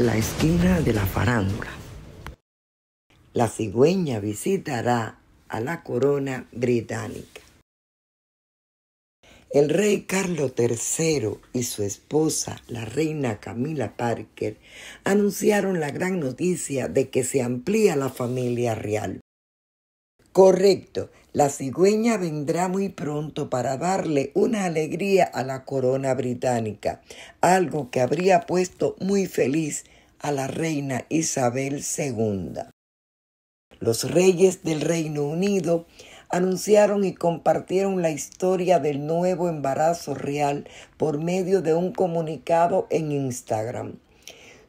la esquina de la farándula. La cigüeña visitará a la corona británica. El rey Carlos III y su esposa, la reina Camila Parker, anunciaron la gran noticia de que se amplía la familia real. Correcto, la cigüeña vendrá muy pronto para darle una alegría a la corona británica, algo que habría puesto muy feliz a la reina Isabel II. Los reyes del Reino Unido anunciaron y compartieron la historia del nuevo embarazo real por medio de un comunicado en Instagram.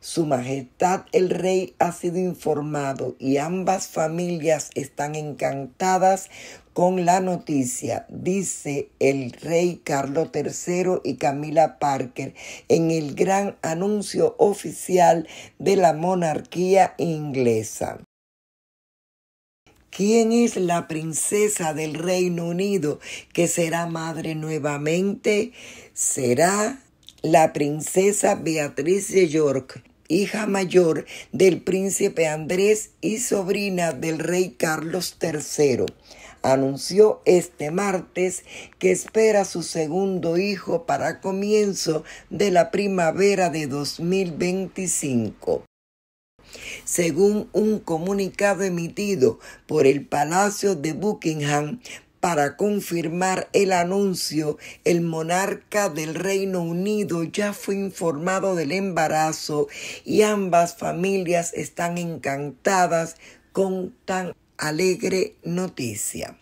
Su Majestad el Rey ha sido informado y ambas familias están encantadas con la noticia, dice el rey Carlos III y Camila Parker en el gran anuncio oficial de la monarquía inglesa. ¿Quién es la princesa del Reino Unido que será madre nuevamente? Será la princesa Beatriz de York, hija mayor del príncipe Andrés y sobrina del rey Carlos III. Anunció este martes que espera su segundo hijo para comienzo de la primavera de 2025. Según un comunicado emitido por el Palacio de Buckingham, para confirmar el anuncio, el monarca del Reino Unido ya fue informado del embarazo y ambas familias están encantadas con tan alegre noticia.